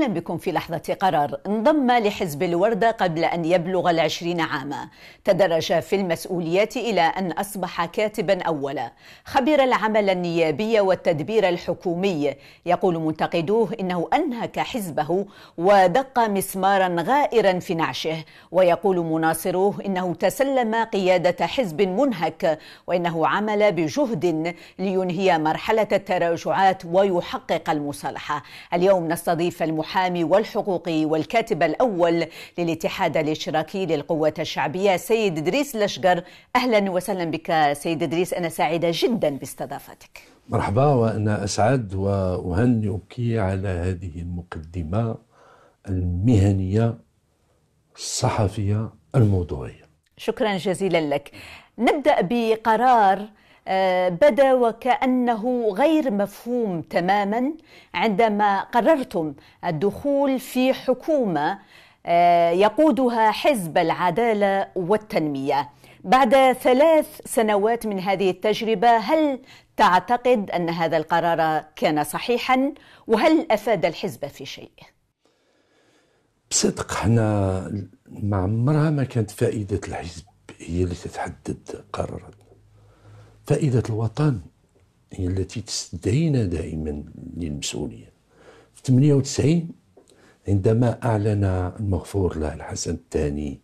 أهلا بكم في لحظة قرار انضم لحزب الوردة قبل أن يبلغ العشرين عاما تدرج في المسؤوليات إلى أن أصبح كاتبا أولا خبر العمل النيابي والتدبير الحكومي يقول منتقدوه إنه أنهك حزبه ودق مسمارا غائرا في نعشه ويقول مناصروه إنه تسلم قيادة حزب منهك وإنه عمل بجهد لينهي مرحلة التراجعات ويحقق المصالحة اليوم نستضيف المحامي المحامي والحقوقي والكاتب الأول للاتحاد الاشتراكي للقوات الشعبية سيد إدريس لشقر أهلا وسهلا بك سيد إدريس أنا سعيدة جدا باستضافتك مرحبا وأنا أسعد وأهنئك على هذه المقدمة المهنية الصحفية الموضوعية شكرا جزيلا لك نبدأ بقرار آه، بدا وكانه غير مفهوم تماما عندما قررتم الدخول في حكومه آه، يقودها حزب العداله والتنميه بعد ثلاث سنوات من هذه التجربه هل تعتقد ان هذا القرار كان صحيحا وهل افاد الحزب في شيء بصدق احنا ما عمرها ما كانت فائده الحزب هي اللي تتحدد قرارات فائدة الوطن هي التي تستدعينا دائما للمسؤولية في 98 عندما أعلن المغفور له الحسن الثاني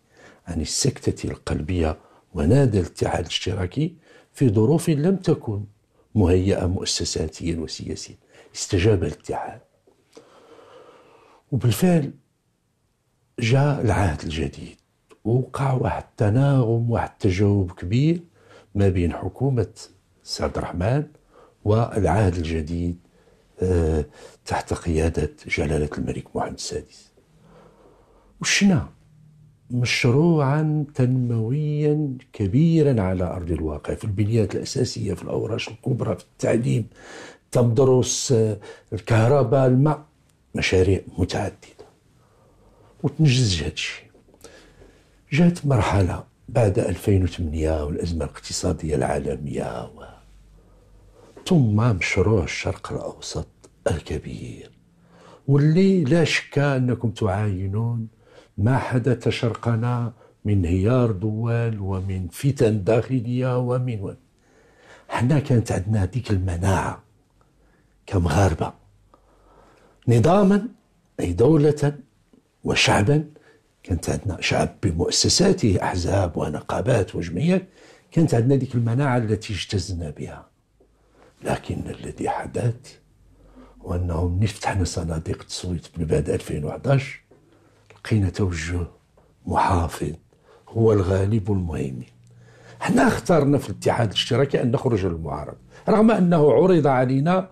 عن السكتة القلبية ونادى الاتحاد الاشتراكي في ظروف لم تكن مهيئة مؤسساتيا وسياسيا استجاب الاتحاد وبالفعل جاء العهد الجديد وقع واحد التناغم واحد التجاوب كبير ما بين حكومة سعد الرحمن والعهد الجديد آه، تحت قيادة جلالة الملك محمد السادس وشنا مشروعا تنمويا كبيرا على أرض الواقع في البنيات الأساسية في الأوراش الكبرى في التعليم تمدرس آه، الكهرباء الماء مشاريع متعددة وتنجز هذا الشيء جات مرحلة بعد 2008 والأزمة الاقتصادية العالمية و... ثم مشروع الشرق الأوسط الكبير واللي لا شك أنكم تعاينون ما حدث شرقنا من هيار دول ومن فتن داخلية ومن و... حنا كانت عندنا هذيك المناعة كمغاربة نظاما أي دولة وشعبا كانت عندنا شعب بمؤسساته أحزاب ونقابات وجمعيات كانت عندنا ديك المناعة التي اجتزنا بها لكن الذي حدث وأنه من فتحنا صناديق التصويت من بعد 2011 لقينا توجه محافظ هو الغالب المهيمن احنا اخترنا في الاتحاد الاشتراكي أن نخرج للمعارض رغم أنه عرض علينا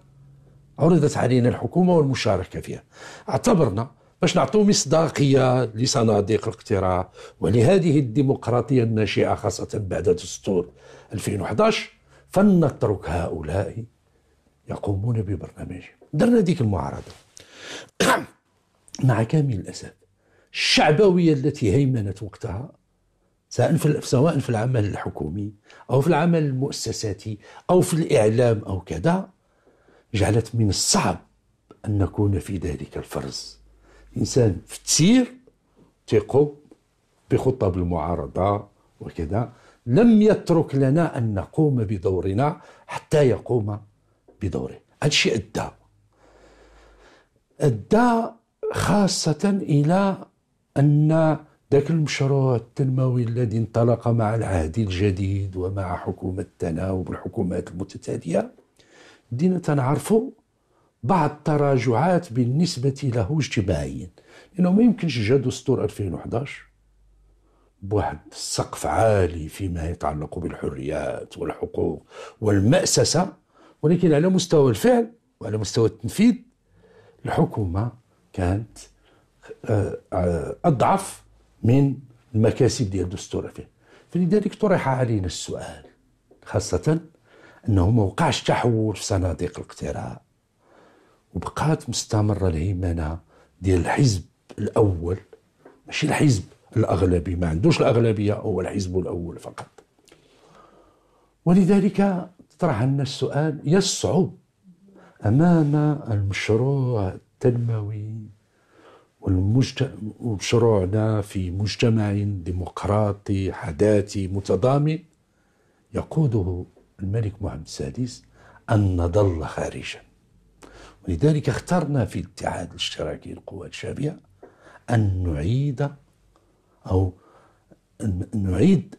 عرضت علينا الحكومة والمشاركة فيها اعتبرنا باش نعطوا مصداقيه لصناديق الاقتراع ولهذه الديمقراطيه الناشئه خاصه بعد دستور 2011 فلنترك هؤلاء يقومون ببرنامجهم درنا ديك المعارضه مع كامل الاسف الشعبويه التي هيمنت وقتها سواء في سواء في العمل الحكومي او في العمل المؤسساتي او في الاعلام او كذا جعلت من الصعب ان نكون في ذلك الفرز انسان في التسيير تيقوم بخطب المعارضه وكذا لم يترك لنا ان نقوم بدورنا حتى يقوم بدوره هذا الشيء ادى ادى خاصه الى ان ذاك المشروع التنموي الذي انطلق مع العهد الجديد ومع حكومه التناوب والحكومات المتتاليه بدينا تنعرفوا بعض تراجعات بالنسبة له اجتماعيا لأنه ما يمكنش جاء دستور 2011 بواحد سقف عالي فيما يتعلق بالحريات والحقوق والمأسسة ولكن على مستوى الفعل وعلى مستوى التنفيذ الحكومة كانت آه، آه، أضعف من المكاسب ديال الدستور فلذلك طرح علينا السؤال خاصة أنه ما وقعش تحول في صناديق الاقتراع وبقات مستمرة الهيمنة ديال الحزب الأول ماشي الحزب الأغلبي ما عندوش الأغلبية هو الحزب الأول فقط ولذلك طرح لنا السؤال يصعب أمام المشروع التنموي ومشروعنا في مجتمع ديمقراطي حداثي متضامن يقوده الملك محمد السادس أن نظل خارجا ولذلك اخترنا في الاتحاد الاشتراكي للقوات الشعبية أن نعيد أو نعيد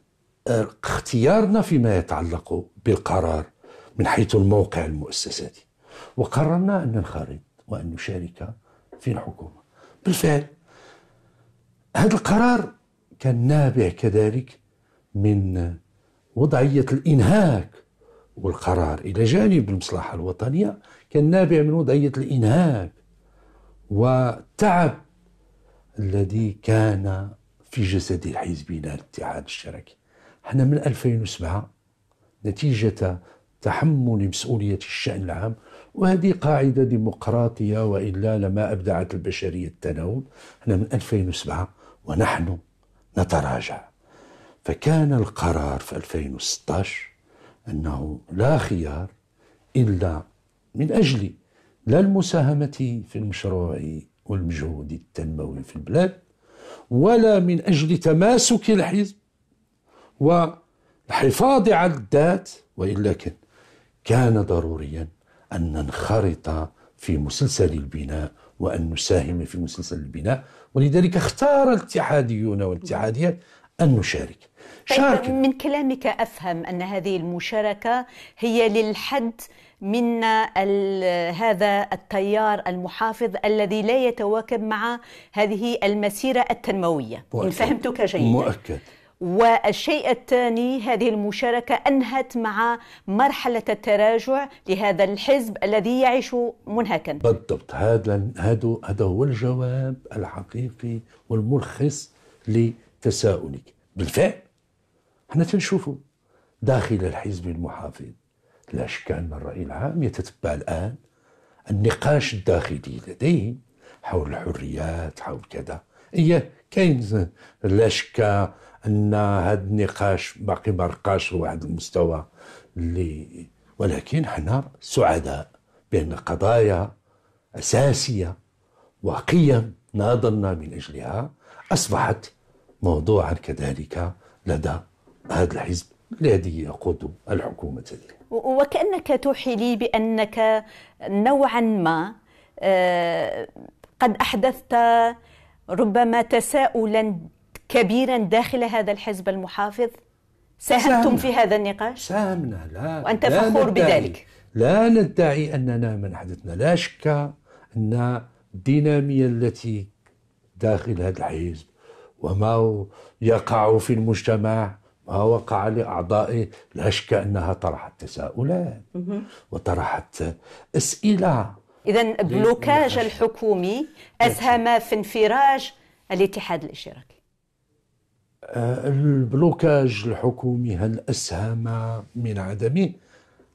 اختيارنا فيما يتعلق بالقرار من حيث الموقع المؤسساتي وقررنا أن ننخرط وأن نشارك في الحكومة بالفعل هذا القرار كان نابع كذلك من وضعية الإنهاك والقرار إلى جانب المصلحة الوطنية كان نابع من وضعية الإنهاك والتعب الذي كان في جسد الحزب الاتحاد الشرعي احنا من 2007 نتيجة تحمل مسؤولية الشأن العام وهذه قاعدة ديمقراطية وإلا لما أبدعت البشرية التناوب احنا من 2007 ونحن نتراجع فكان القرار في 2016 أنه لا خيار إلا من أجل لا المساهمة في المشروع والمجهود التنموي في البلاد ولا من أجل تماسك الحزب والحفاظ على الذات وإلا كان كان ضروريا أن ننخرط في مسلسل البناء وأن نساهم في مسلسل البناء ولذلك اختار الاتحاديون والاتحاديات أن نشارك طيب، شارك من كلامك أفهم أن هذه المشاركة هي للحد من هذا التيار المحافظ الذي لا يتواكب مع هذه المسيرة التنموية مؤكد. إن فهمتك جيدا مؤكد والشيء الثاني هذه المشاركة أنهت مع مرحلة التراجع لهذا الحزب الذي يعيش منهكا بالضبط هذا هذا هو الجواب الحقيقي والملخص لتساؤلك بالفعل احنا تنشوفوا داخل الحزب المحافظ الأشكال من الرأي العام يتتبع الآن النقاش الداخلي لديه حول الحريات حول كذا هي إيه، كاين لا شك أن هذا النقاش باقي ما رقاش لواحد المستوى اللي ولكن حنا سعداء بأن قضايا أساسية وقيم ناضلنا من أجلها أصبحت موضوعا كذلك لدى هذا الحزب الذي يقود الحكومة دي. وكأنك توحي لي بأنك نوعا ما آه، قد أحدثت ربما تساؤلا كبيرا داخل هذا الحزب المحافظ ساهمتم في هذا النقاش؟ ساهمنا لا وأنت لا فخور ندعي بذلك لا ندعي أننا من حدثنا لا شك أن الدينامية التي داخل هذا الحزب وما يقع في المجتمع وقع لأعضائه لا شك أنها طرحت تساؤلات وطرحت أسئلة إذا بلوكاج الحكومي أسهم في انفراج الاتحاد الاشتراكي آه، البلوكاج الحكومي هل أسهم من عدمه؟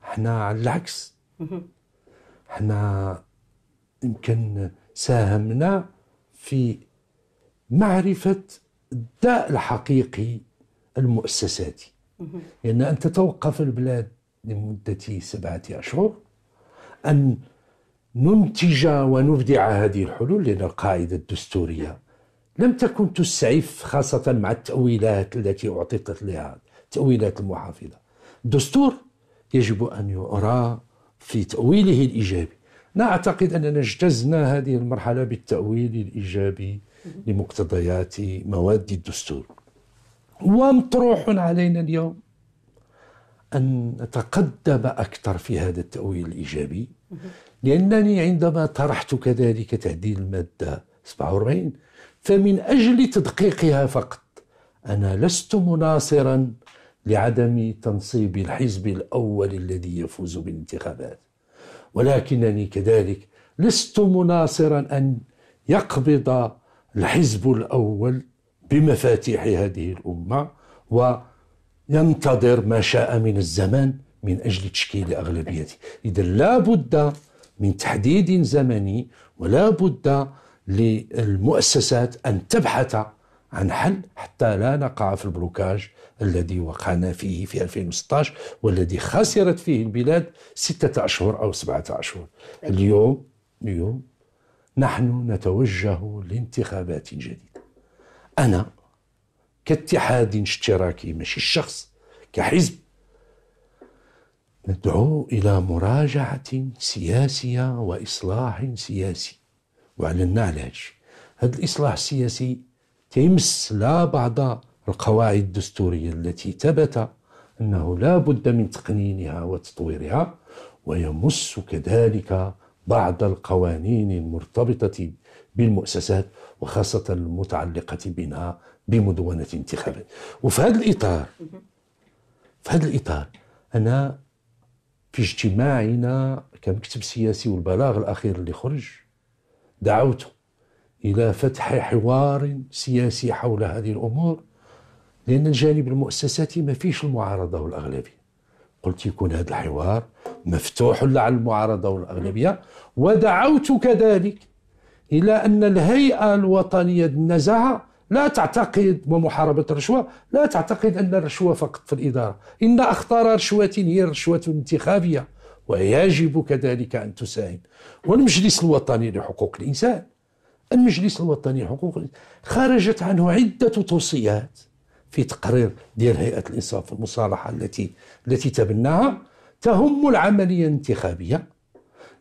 احنا على العكس احنا يمكن ساهمنا في معرفة الداء الحقيقي المؤسساتي لأن أن تتوقف البلاد لمدة سبعة أشهر أن ننتج ونبدع هذه الحلول لأن القاعدة الدستورية لم تكن تسعف خاصة مع التأويلات التي أعطيت لها التأويلات المحافظة الدستور يجب أن يرى في تأويله الإيجابي لا أعتقد أننا اجتزنا هذه المرحلة بالتأويل الإيجابي لمقتضيات مواد الدستور ومطروح علينا اليوم أن نتقدم أكثر في هذا التأويل الإيجابي لأنني عندما طرحت كذلك تعديل المادة 47 فمن أجل تدقيقها فقط أنا لست مناصرا لعدم تنصيب الحزب الأول الذي يفوز بالانتخابات ولكنني كذلك لست مناصرا أن يقبض الحزب الأول بمفاتيح هذه الأمة وينتظر ما شاء من الزمان من أجل تشكيل أغلبيته إذا لا بد من تحديد زمني ولا بد للمؤسسات أن تبحث عن حل حتى لا نقع في البلوكاج الذي وقعنا فيه في 2016 والذي خسرت فيه البلاد ستة أشهر أو سبعة أشهر اليوم اليوم نحن نتوجه لانتخابات جديدة أنا كاتحاد اشتراكي ماشي الشخص كحزب ندعو إلى مراجعة سياسية وإصلاح سياسي وعلنا على هذا الإصلاح السياسي تيمس لا بعض القواعد الدستورية التي ثبت أنه لا بد من تقنينها وتطويرها ويمس كذلك بعض القوانين المرتبطة بالمؤسسات وخاصة المتعلقة بنا بمدونة انتخابات وفي هذا الإطار في هذا الإطار أنا في اجتماعنا كمكتب سياسي والبلاغ الأخير اللي خرج دعوت إلى فتح حوار سياسي حول هذه الأمور لأن الجانب المؤسساتي ما فيش المعارضة والأغلبية قلت يكون هذا الحوار مفتوح على المعارضة والأغلبية ودعوت كذلك إلى أن الهيئة الوطنية للنزاهة لا تعتقد ومحاربة الرشوة لا تعتقد أن الرشوة فقط في الإدارة إن أخطر رشوة هي الرشوة الانتخابية ويجب كذلك أن تساهم والمجلس الوطني لحقوق الإنسان المجلس الوطني لحقوق الإنسان خرجت عنه عدة توصيات في تقرير ديال هيئة الإنصاف والمصالحة التي التي تبناها تهم العملية الانتخابية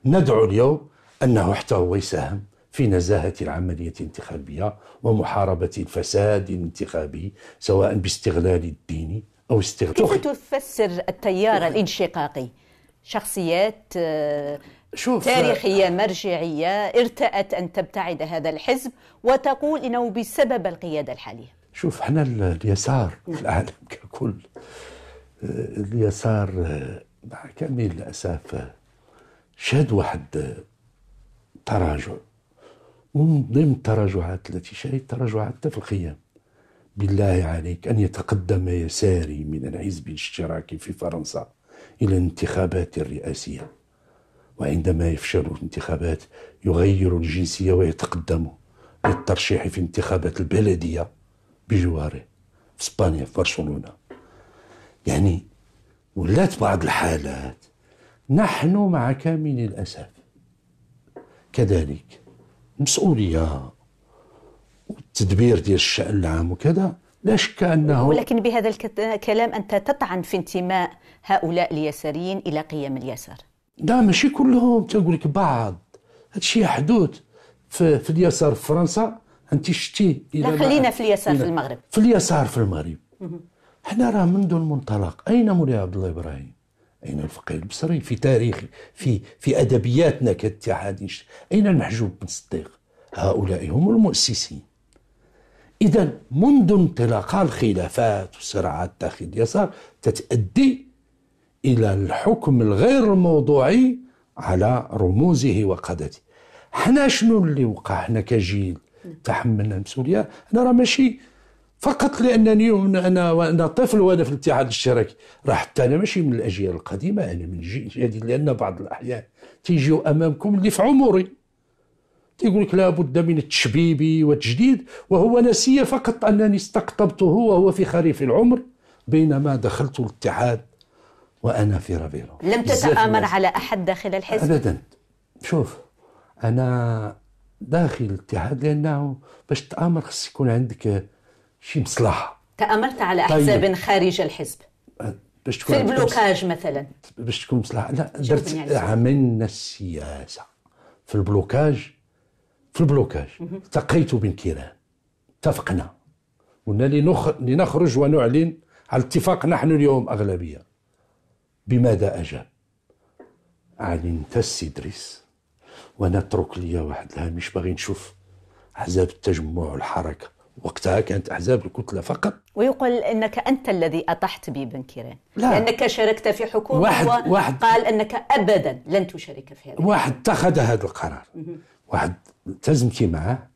ندعو اليوم أنه حتى هو يساهم في نزاهة العملية الانتخابية ومحاربة الفساد الانتخابي سواء باستغلال الديني أو استغلال كيف تفسر التيار الانشقاقي؟ شخصيات آه، شوف تاريخية مرجعية ارتأت أن تبتعد هذا الحزب وتقول إنه بسبب القيادة الحالية شوف احنا اليسار في نعم. العالم ككل آه، اليسار مع آه، كامل الأسف شهد واحد تراجع ومن ضمن التراجعات التي شهدت تراجعات في الخيام بالله عليك أن يتقدم يساري من الحزب الاشتراكي في فرنسا إلى الانتخابات الرئاسية وعندما يفشل الانتخابات يغير الجنسية ويتقدم للترشيح في انتخابات البلدية بجواره في اسبانيا في برشلونة يعني ولات بعض الحالات نحن مع كامل الأسف كذلك مسؤوليه والتدبير ديال الشان العام وكذا لا شك انه ولكن بهذا الكلام انت تطعن في انتماء هؤلاء اليساريين الى قيم اليسار لا ماشي كلهم تقول لك بعض هادشي حدود في, في اليسار في فرنسا انت شتي لا خلينا في اليسار في المغرب في اليسار في المغرب حنا راه منذ المنطلق اين مولاي عبد الله ابراهيم أين الفقيه البصري في تاريخ في في أدبياتنا كاتحاد أين المحجوب بن صديق هؤلاء هم المؤسسين إذا منذ انطلاق الخلافات والصراعات داخل اليسار تتأدي إلى الحكم الغير موضوعي على رموزه وقادته حنا شنو اللي وقع حنا كجيل تحملنا المسؤوليه انا راه ماشي فقط لانني انا وانا طفل وانا في الاتحاد الاشتراكي راه حتى انا ماشي من الاجيال القديمه انا من جيل جديد لان بعض الاحيان تيجيو امامكم اللي في عمري تيقول لك لابد من التشبيب والتجديد وهو نسي فقط انني استقطبته وهو في خريف العمر بينما دخلت الاتحاد وانا في ربيرو لم تتامر على احد داخل الحزب ابدا شوف انا داخل الاتحاد لانه باش تامر خص يكون عندك شي مصلحه تاملت على طيب. احزاب طيب. خارج الحزب أه، باش تكون في البلوكاج مثلا باش تكون مصلحه لا درت يعني عملنا السياسه في البلوكاج في البلوكاج التقيت بن كيران اتفقنا قلنا لنخرج ونعلن على اتفاق نحن اليوم اغلبيه بماذا اجاب علنت السي ادريس وانا اترك لي واحد الهامش باغي نشوف احزاب التجمع والحركه وقتها كانت احزاب الكتله فقط ويقال انك انت الذي اطحت ببن كيران لا. لانك شاركت في حكومه واحد, واحد قال انك ابدا لن تشارك في هذا واحد اتخذ هذا القرار واحد التزمت معه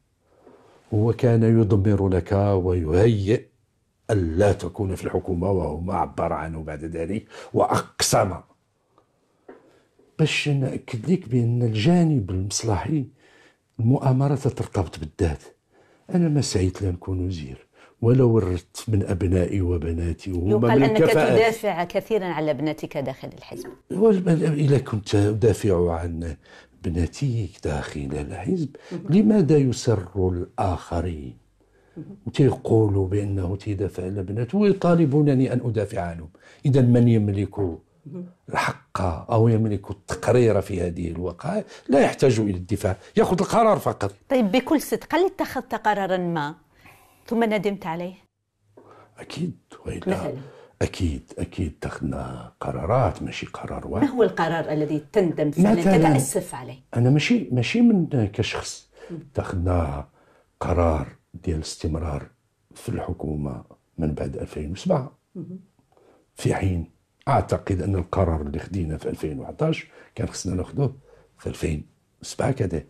هو كان يضمر لك ويهيئ ألا تكون في الحكومة وهو ما عبر عنه بعد ذلك وأقسم باش نأكد لك بأن الجانب المصلحي المؤامرة ترتبط بالذات انا ما سعيت لنكون وزير ولا ورثت من ابنائي وبناتي وهما من انك تدافع كثيرا على ابنتك داخل الحزب اذا كنت ادافع عن ابنتي داخل الحزب لماذا يسر الاخرين وتيقولوا بانه تيدافع على بناته ويطالبونني ان ادافع عنهم اذا من يملك الحق أو يملك التقرير في هذه الوقائع لا يحتاج إلى الدفاع يأخذ القرار فقط طيب بكل صدق هل اتخذت قرارا ما ثم ندمت عليه؟ أكيد وإلا أكيد أكيد اتخذنا قرارات ماشي قرار واحد ما هو القرار الذي تندم فيه تتأسف عليه؟ أنا ماشي ماشي من كشخص اتخذنا قرار ديال الاستمرار في الحكومة من بعد 2007 في حين اعتقد ان القرار اللي خدينا في 2011 كان خصنا ناخذوه في 2007 كذا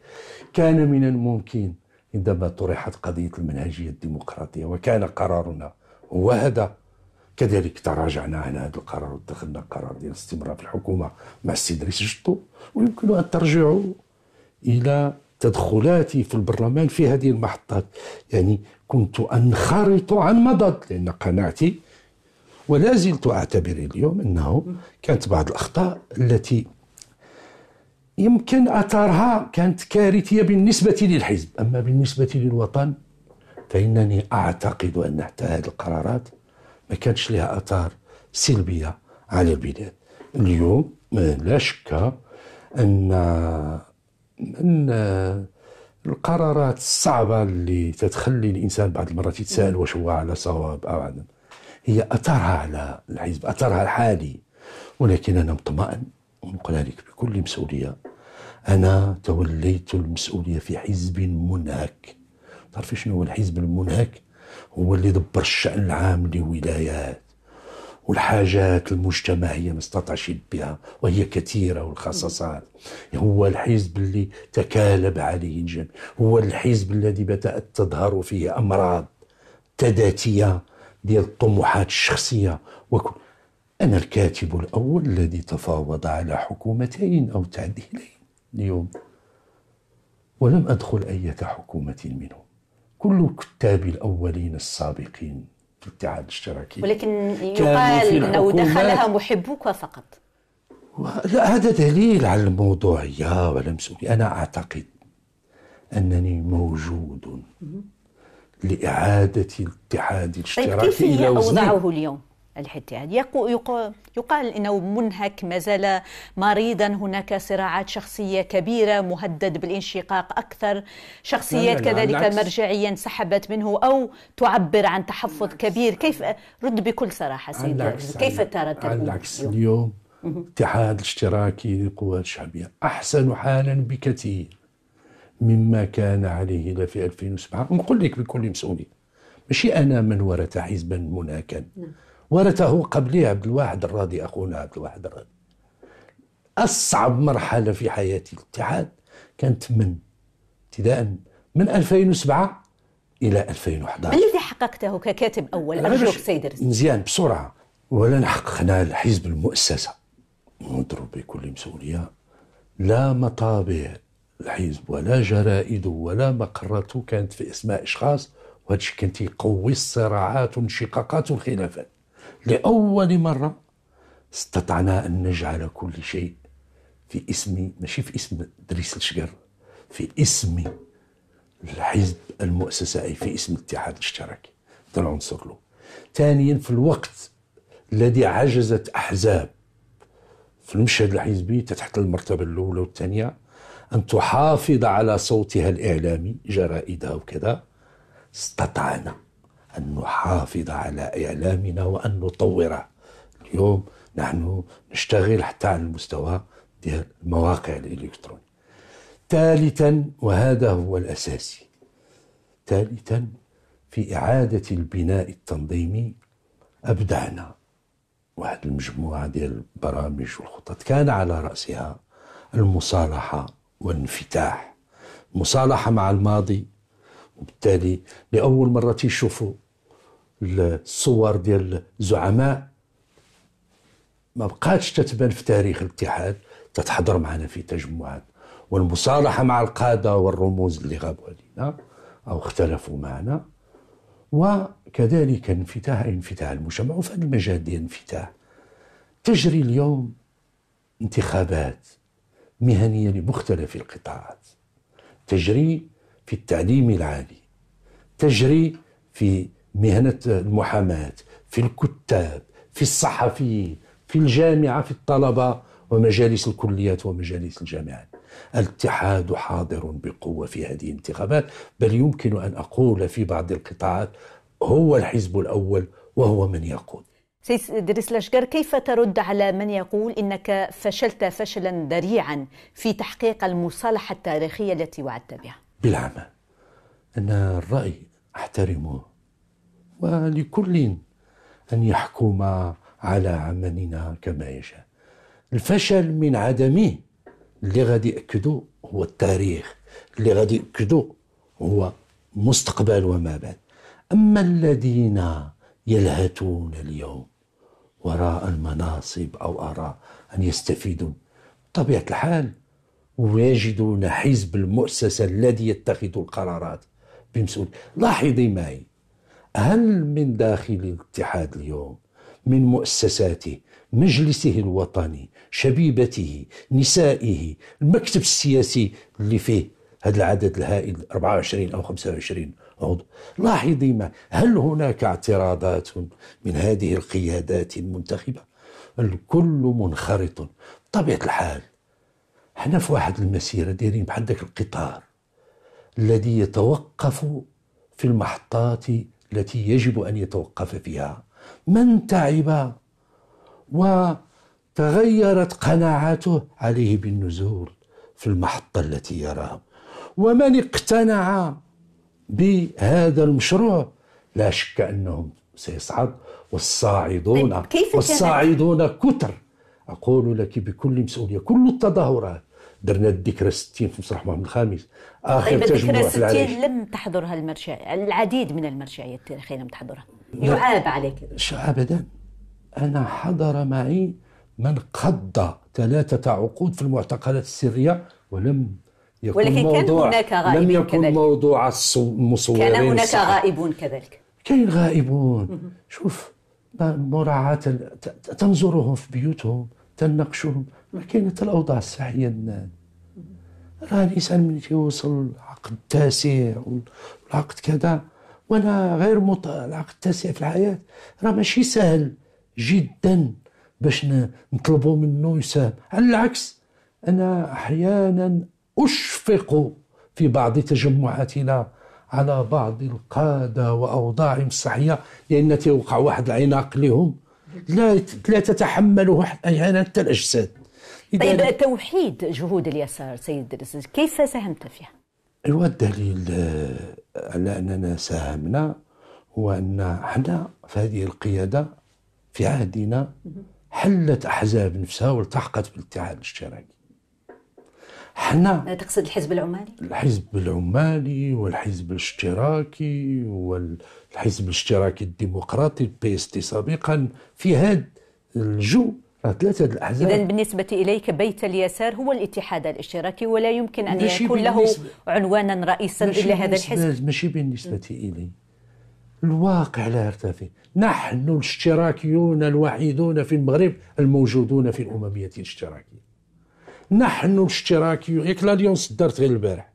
كان من الممكن عندما طرحت قضيه المنهجيه الديمقراطيه وكان قرارنا هو هذا كذلك تراجعنا عن هذا القرار واتخذنا قرار ديال الاستمرار في الحكومه مع السيد ريس جطو ويمكن ان ترجعوا الى تدخلاتي في البرلمان في هذه المحطات يعني كنت انخرط عن مضض لان قناعتي ولا زلت أعتبر اليوم أنه كانت بعض الأخطاء التي يمكن اثارها كانت كارثية بالنسبة للحزب أما بالنسبة للوطن فإنني أعتقد أن حتى هذه القرارات ما كانتش لها أثار سلبية على البلاد اليوم لا شك أن من القرارات الصعبة اللي تتخلي الإنسان بعض المرات يتساءل واش هو على صواب أو عدم هي أثرها على الحزب أثرها الحالي ولكن أنا مطمئن ونقول لك بكل مسؤولية أنا توليت المسؤولية في حزب منهك تعرفي شنو هو الحزب المنهك هو اللي دبر الشأن العام لولايات والحاجات المجتمعيه ما استطاعش بها وهي كثيره والخصصات هو الحزب اللي تكالب عليه الجميع هو الحزب الذي بدات تظهر فيه امراض تداتيه ديال الطموحات الشخصيه وكل انا الكاتب الاول الذي تفاوض على حكومتين او تعديلين اليوم ولم ادخل اي حكومه منهم كل كتابي الاولين السابقين في الاتحاد الاشتراكي ولكن يقال انه دخلها محبوك فقط لا هذا دليل على الموضوعيه والمسؤوليه انا اعتقد انني موجود لإعادة الاتحاد طيب، الاشتراكي طيب كيف إلى اليوم؟ الاتحاد يقال انه منهك ما زال مريضا هناك صراعات شخصيه كبيره مهدد بالانشقاق اكثر شخصيات كذلك مرجعيه انسحبت منه او تعبر عن تحفظ كبير كيف رد بكل صراحه سيد كيف ترى على العكس اليوم الاتحاد الاشتراكي للقوات الشعبيه احسن حالا بكثير مما كان عليه لا في 2007 نقول لك بكل مسؤولية ماشي أنا من ورث حزبا مناكا نعم. ورثه قبلي عبد الواحد الراضي أخونا عبد الواحد الراضي أصعب مرحلة في حياة الاتحاد كانت من ابتداء من 2007 إلى 2011 ما الذي حققته ككاتب أول أرجوك سيد مزيان بسرعة ولا حققنا الحزب المؤسسة نضرب بكل مسؤولية لا مطابع الحزب ولا جرائده ولا مقرته كانت في اسماء اشخاص وهذا الشيء كان تيقوي الصراعات وانشقاقات والخلافات لاول مره استطعنا ان نجعل كل شيء في اسم ماشي في اسم دريس الشقر في اسم الحزب المؤسسائي في اسم الاتحاد الاشتراكي هذا العنصر له ثانيا في الوقت الذي عجزت احزاب في المشهد الحزبي تحت المرتبه الاولى والثانيه أن تحافظ على صوتها الإعلامي جرائدها وكذا استطعنا أن نحافظ على إعلامنا وأن نطوره اليوم نحن نشتغل حتى على المستوى ديال المواقع الإلكترونية ثالثا وهذا هو الأساسي ثالثا في إعادة البناء التنظيمي أبدعنا واحد المجموعة ديال البرامج والخطط كان على رأسها المصالحة وانفتاح مصالحة مع الماضي وبالتالي لأول مرة تيشوفوا الصور ديال الزعماء ما بقاتش تتبان في تاريخ الاتحاد تتحضر معنا في تجمعات والمصالحة مع القادة والرموز اللي غابوا علينا أو اختلفوا معنا وكذلك انفتاح انفتاح المجتمع وفي هذا المجال ديال الانفتاح تجري اليوم انتخابات مهنية لمختلف القطاعات تجري في التعليم العالي تجري في مهنة المحاماة في الكتاب في الصحفيين في الجامعة في الطلبة ومجالس الكليات ومجالس الجامعات الاتحاد حاضر بقوة في هذه الانتخابات بل يمكن أن أقول في بعض القطاعات هو الحزب الأول وهو من يقود سيد دريس الأشجار كيف ترد على من يقول إنك فشلت فشلا ذريعا في تحقيق المصالحة التاريخية التي وعدت بها بالعمى أنا الرأي أحترمه ولكل أن يحكم على عملنا كما يشاء الفشل من عدمه اللي غادي يأكدوا هو التاريخ اللي غادي يأكدوا هو مستقبل وما بعد أما الذين يلهتون اليوم وراء المناصب أو آراء أن يستفيدوا بطبيعة الحال ويجدون حزب المؤسسة الذي يتخذ القرارات بمسؤول لاحظي معي هل من داخل الاتحاد اليوم من مؤسساته مجلسه الوطني شبيبته نسائه المكتب السياسي اللي فيه هذا العدد الهائل 24 أو 25 عضو لاحظي ما هل هناك اعتراضات من هذه القيادات المنتخبة الكل منخرط بطبيعة الحال حنا في واحد المسيرة دايرين بحال ذاك القطار الذي يتوقف في المحطات التي يجب أن يتوقف فيها من تعب وتغيرت قناعاته عليه بالنزول في المحطة التي يراها ومن اقتنع بهذا المشروع لا شك انهم سيصعد والصاعدون طيب، كيف والصاعدون كثر اقول لك بكل مسؤوليه كل التظاهرات درنا الذكرى 60 في مسرح محمد الخامس اخر طيب تجمع في 60 لم تحضرها المرشا العديد من المرشايات التاريخيه لم تحضرها يعاب عليك ابدا انا حضر معي من قضى ثلاثه عقود في المعتقلات السريه ولم يكون ولكن كان هناك غائبين لم يكن كذلك. موضوع المصورين كان هناك غائبون كذلك كاين غائبون شوف مراعاة تنزورهم في بيوتهم تناقشهم ما كانت الأوضاع الصحية الآن راه الإنسان من يوصل العقد التاسع والعقد كذا وأنا غير مط... العقد التاسع في الحياة راه ماشي سهل جدا باش نطلبوا منه يساهم على العكس أنا أحيانا أشفق في بعض تجمعاتنا على بعض القادة وأوضاعهم الصحية لأن تيوقع واحد العناق لهم لا لا تتحمله أحيانا حتى الأجساد طيب توحيد جهود اليسار سيد الرئيس كيف ساهمت فيها؟ هو الدليل آه، على اننا ساهمنا هو ان حنا في هذه القياده في عهدنا حلت احزاب نفسها والتحقت بالاتحاد الاشتراكي حنا أه، تقصد الحزب العمالي الحزب العمالي والحزب الاشتراكي والحزب الاشتراكي الديمقراطي البي اس تي سابقا في هذا الجو ثلاثة الأحزاب إذا بالنسبة إليك بيت اليسار هو الاتحاد الاشتراكي ولا يمكن أن يكون له عنوانا رئيسا إلا هذا الحزب ماشي بالنسبة إلي الواقع لا يرتفع نحن الاشتراكيون الوحيدون في المغرب الموجودون في الأممية الاشتراكية نحن الاشتراكيون ياك لاليونس دارت غير البارح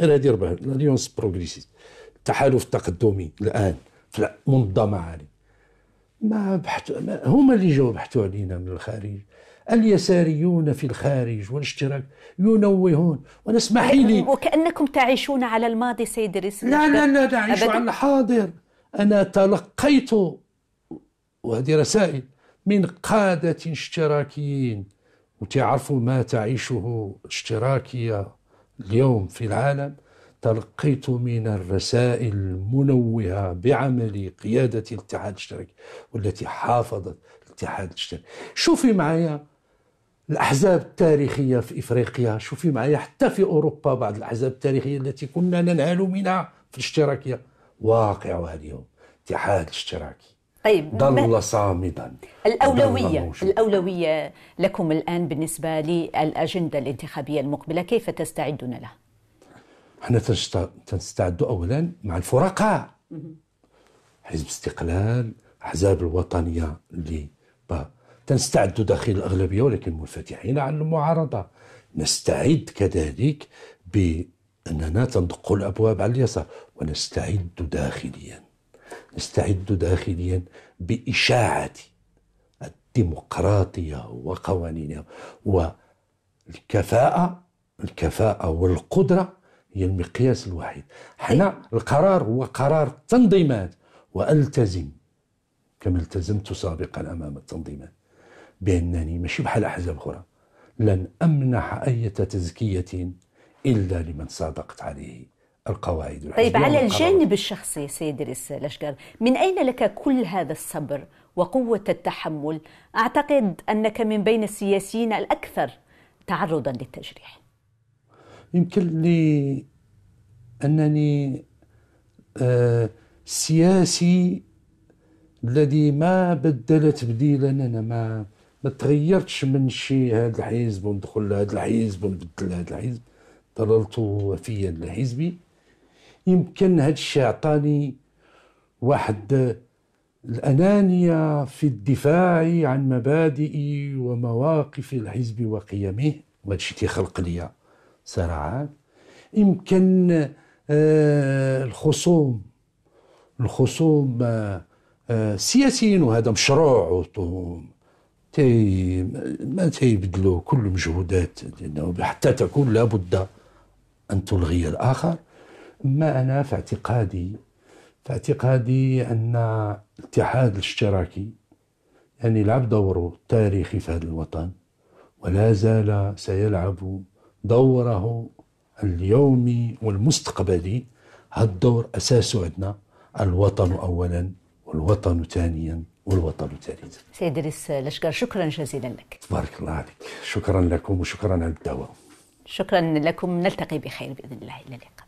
غير هذه ربع لاليونس بروغريسيست التحالف التقدمي الان منظمه عالي ما بحث ما هما اللي جاوا بحثوا علينا من الخارج اليساريون في الخارج والاشتراك ينوهون وانا اسمحي لي وكانكم تعيشون على الماضي سيد الرئيس لا لا لا نعيش على الحاضر انا تلقيت وهذه رسائل من قاده اشتراكيين وتعرفوا ما تعيشه اشتراكية اليوم في العالم تلقيت من الرسائل المنوهة بعمل قيادة الاتحاد الاشتراكي والتي حافظت الاتحاد الاشتراكي شوفي معايا الأحزاب التاريخية في إفريقيا شوفي معايا حتى في أوروبا بعض الأحزاب التاريخية التي كنا ننهل منها في الاشتراكية واقعها اليوم اتحاد الاشتراكي طيب ظل صامدا الأولوية الأولوية لكم الآن بالنسبة للأجندة الانتخابية المقبلة كيف تستعدون لها؟ احنا تنستعد أولا مع الفرقاء حزب استقلال أحزاب الوطنية اللي تنستعد داخل الأغلبية ولكن منفتحين على المعارضة نستعد كذلك بأننا تندق الأبواب على اليسار ونستعد داخلياً نستعد داخليا بإشاعة الديمقراطية وقوانينها والكفاءة الكفاءة والقدرة هي المقياس الوحيد حنا القرار هو قرار تنظيمات وألتزم كما التزمت سابقا أمام التنظيمات بأنني ماشي بحال أحزاب أخرى لن أمنح أي تزكية إلا لمن صادقت عليه القواعد طيب على الجانب الشخصي سيد الأشقر من أين لك كل هذا الصبر وقوة التحمل أعتقد أنك من بين السياسيين الأكثر تعرضا للتجريح يمكن لي أنني آه، سياسي الذي ما بدل تبديلا أنا ما ما تغيرتش من شي هذا الحزب وندخل لهذا الحزب ونبدل هذا الحزب ضللت وفيا لحزبي يمكن هذا الشيء عطاني واحد الأنانية في الدفاع عن مبادئي ومواقف الحزب وقيمه وهذا الشيء كيخلق لي صراعات يمكن آه، الخصوم الخصوم آه، سياسيين وهذا مشروع تي ما تيبدلوا كل مجهودات لانه حتى تكون لابد ان تلغي الاخر أما أنا فاعتقادي فاعتقادي أن الاتحاد الاشتراكي يعني لعب دوره التاريخي في هذا الوطن ولا زال سيلعب دوره اليومي والمستقبلي هذا الدور أساسه عندنا الوطن أولا والوطن ثانيا والوطن ثالثا سيد إدريس الأشقر شكرا جزيلا لك تبارك الله عليك شكرا لكم وشكرا على الدعوة شكرا لكم نلتقي بخير بإذن الله إلى اللقاء